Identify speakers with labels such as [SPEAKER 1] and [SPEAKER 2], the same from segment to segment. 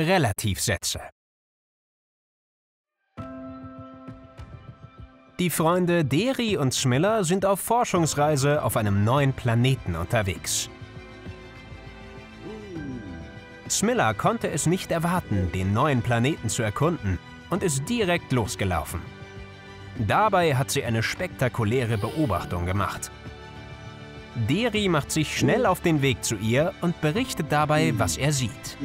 [SPEAKER 1] Relativsätze. Die Freunde Deri und Schmiller sind auf Forschungsreise auf einem neuen Planeten unterwegs. Schmiller konnte es nicht erwarten, den neuen Planeten zu erkunden und ist direkt losgelaufen. Dabei hat sie eine spektakuläre Beobachtung gemacht. Deri macht sich schnell auf den Weg zu ihr und berichtet dabei, was er sieht.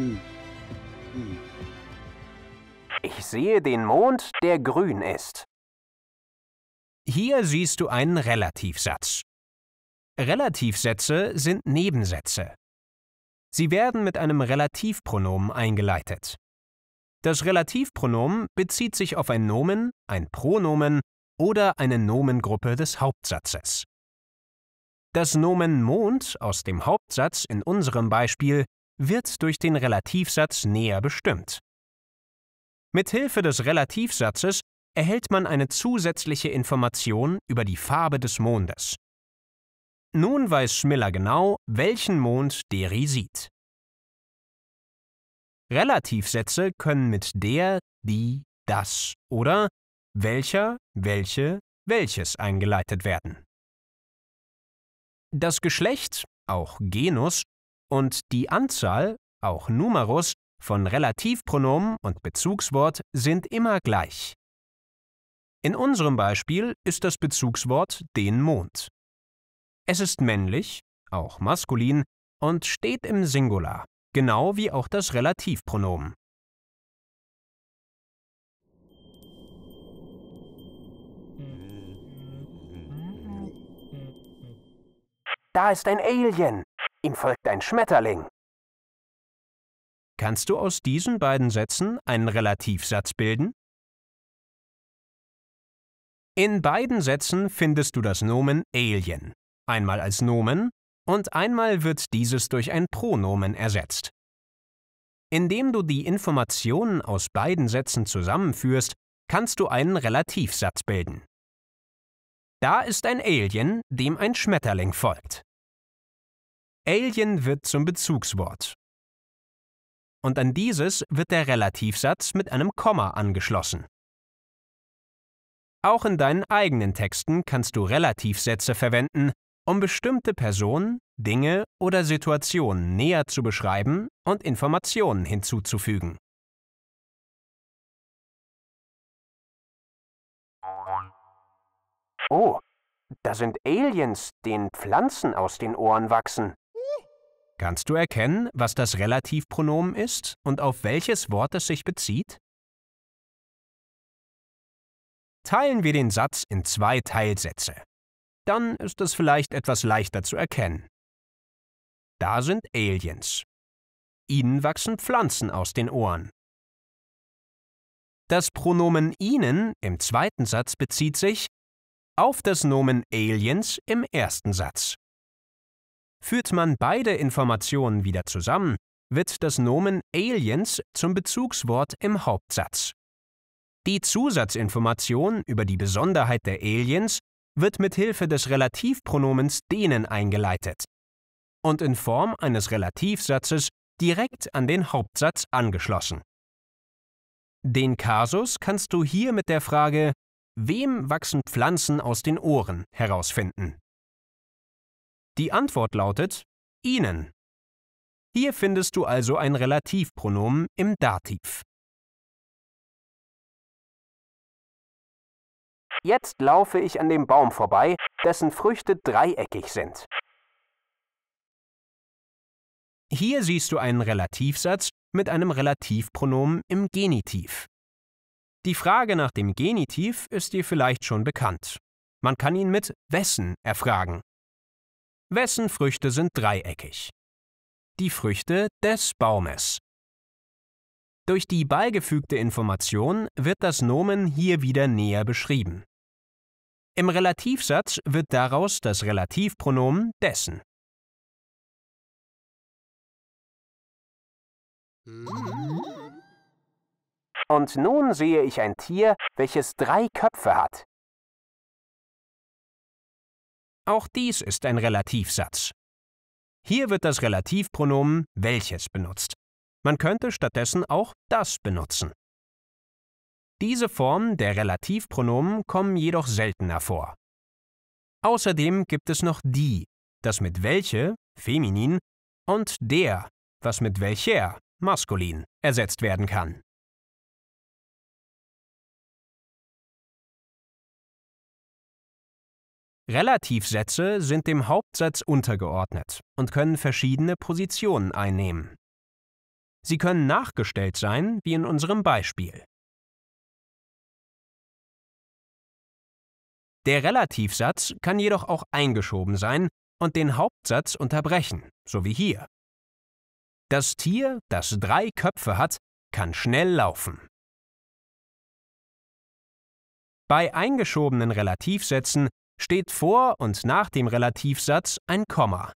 [SPEAKER 1] Ich sehe den Mond, der grün ist. Hier siehst du einen Relativsatz. Relativsätze sind Nebensätze. Sie werden mit einem Relativpronomen eingeleitet. Das Relativpronomen bezieht sich auf ein Nomen, ein Pronomen oder eine Nomengruppe des Hauptsatzes. Das Nomen Mond aus dem Hauptsatz in unserem Beispiel wird durch den Relativsatz näher bestimmt. Mithilfe des Relativsatzes erhält man eine zusätzliche Information über die Farbe des Mondes. Nun weiß Schmiller genau, welchen Mond Deri sieht. Relativsätze können mit der, die, das oder welcher, welche, welches eingeleitet werden. Das Geschlecht, auch Genus, und die Anzahl, auch Numerus, von Relativpronomen und Bezugswort sind immer gleich. In unserem Beispiel ist das Bezugswort den Mond. Es ist männlich, auch maskulin, und steht im Singular, genau wie auch das Relativpronomen.
[SPEAKER 2] Da ist ein Alien, Ihm folgt ein Schmetterling.
[SPEAKER 1] Kannst du aus diesen beiden Sätzen einen Relativsatz bilden? In beiden Sätzen findest du das Nomen Alien, einmal als Nomen und einmal wird dieses durch ein Pronomen ersetzt. Indem du die Informationen aus beiden Sätzen zusammenführst, kannst du einen Relativsatz bilden. Da ist ein Alien, dem ein Schmetterling folgt. Alien wird zum Bezugswort. Und an dieses wird der Relativsatz mit einem Komma angeschlossen. Auch in deinen eigenen Texten kannst du Relativsätze verwenden, um bestimmte Personen, Dinge oder Situationen näher zu beschreiben und Informationen hinzuzufügen. Oh, da sind Aliens, denen Pflanzen aus den Ohren wachsen. Kannst du erkennen, was das Relativpronomen ist und auf welches Wort es sich bezieht? Teilen wir den Satz in zwei Teilsätze. Dann ist es vielleicht etwas leichter zu erkennen. Da sind Aliens. Ihnen wachsen Pflanzen aus den Ohren. Das Pronomen Ihnen im zweiten Satz bezieht sich auf das Nomen Aliens im ersten Satz. Führt man beide Informationen wieder zusammen, wird das Nomen Aliens zum Bezugswort im Hauptsatz. Die Zusatzinformation über die Besonderheit der Aliens wird mit Hilfe des Relativpronomens denen eingeleitet und in Form eines Relativsatzes direkt an den Hauptsatz angeschlossen. Den Kasus kannst du hier mit der Frage Wem wachsen Pflanzen aus den Ohren herausfinden. Die Antwort lautet Ihnen. Hier findest du also ein
[SPEAKER 2] Relativpronomen im Dativ.
[SPEAKER 1] Jetzt laufe ich an dem Baum vorbei, dessen Früchte dreieckig sind. Hier siehst du einen Relativsatz mit einem Relativpronomen im Genitiv. Die Frage nach dem Genitiv ist dir vielleicht schon bekannt. Man kann ihn mit wessen erfragen. Wessen Früchte sind dreieckig? Die Früchte des Baumes. Durch die beigefügte Information wird das Nomen hier wieder näher beschrieben. Im Relativsatz wird daraus das Relativpronomen dessen. Und nun sehe ich ein Tier, welches drei Köpfe hat.
[SPEAKER 2] Auch dies ist ein
[SPEAKER 1] Relativsatz. Hier wird das Relativpronomen welches benutzt. Man könnte stattdessen auch das benutzen. Diese Formen der Relativpronomen kommen jedoch seltener vor. Außerdem gibt es noch die, das mit welche, feminin, und der, was mit welcher,
[SPEAKER 2] maskulin, ersetzt werden kann.
[SPEAKER 1] Relativsätze sind dem Hauptsatz untergeordnet und können verschiedene Positionen einnehmen. Sie können nachgestellt sein, wie in unserem Beispiel. Der Relativsatz kann jedoch auch eingeschoben sein und den Hauptsatz unterbrechen, so wie hier. Das Tier, das drei Köpfe hat, kann schnell laufen. Bei eingeschobenen Relativsätzen steht vor und nach dem Relativsatz ein Komma.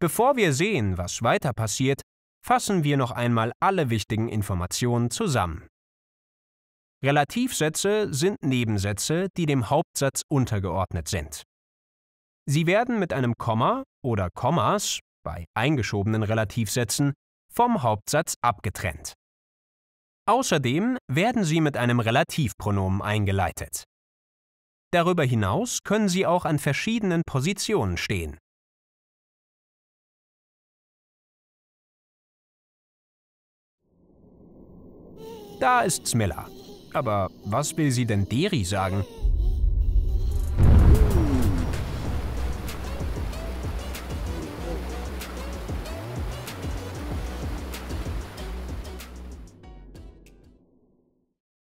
[SPEAKER 1] Bevor wir sehen, was weiter passiert, fassen wir noch einmal alle wichtigen Informationen zusammen. Relativsätze sind Nebensätze, die dem Hauptsatz untergeordnet sind. Sie werden mit einem Komma oder Kommas bei eingeschobenen Relativsätzen vom Hauptsatz abgetrennt. Außerdem werden sie mit einem Relativpronomen eingeleitet. Darüber hinaus können sie auch an verschiedenen
[SPEAKER 2] Positionen stehen.
[SPEAKER 1] Da ist Smilla. Aber was will sie denn Deri sagen?